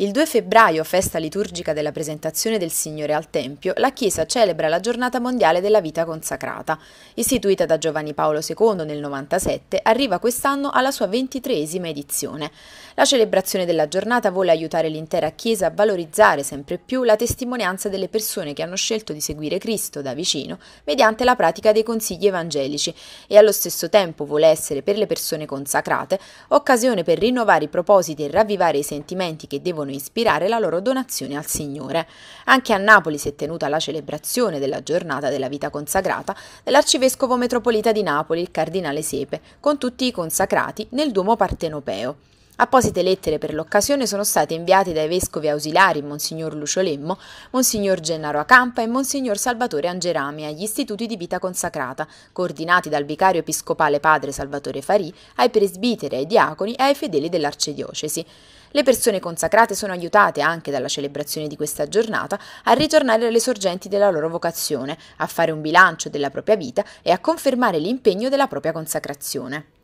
Il 2 febbraio, festa liturgica della presentazione del Signore al Tempio, la Chiesa celebra la giornata mondiale della vita consacrata. Istituita da Giovanni Paolo II nel 1997, arriva quest'anno alla sua ventitreesima edizione. La celebrazione della giornata vuole aiutare l'intera Chiesa a valorizzare sempre più la testimonianza delle persone che hanno scelto di seguire Cristo da vicino mediante la pratica dei consigli evangelici e allo stesso tempo vuole essere per le persone consacrate occasione per rinnovare i propositi e ravvivare i sentimenti che devono devono ispirare la loro donazione al Signore. Anche a Napoli si è tenuta la celebrazione della giornata della vita consacrata dell'arcivescovo metropolita di Napoli, il cardinale Sepe, con tutti i consacrati nel Duomo Partenopeo. Apposite lettere per l'occasione sono state inviate dai vescovi ausiliari Monsignor Lucio Lemmo, Monsignor Gennaro Acampa e Monsignor Salvatore Angerami agli istituti di vita consacrata, coordinati dal vicario episcopale padre Salvatore Farì, ai presbiteri, ai diaconi e ai fedeli dell'arcidiocesi. Le persone consacrate sono aiutate anche dalla celebrazione di questa giornata a ritornare alle sorgenti della loro vocazione, a fare un bilancio della propria vita e a confermare l'impegno della propria consacrazione.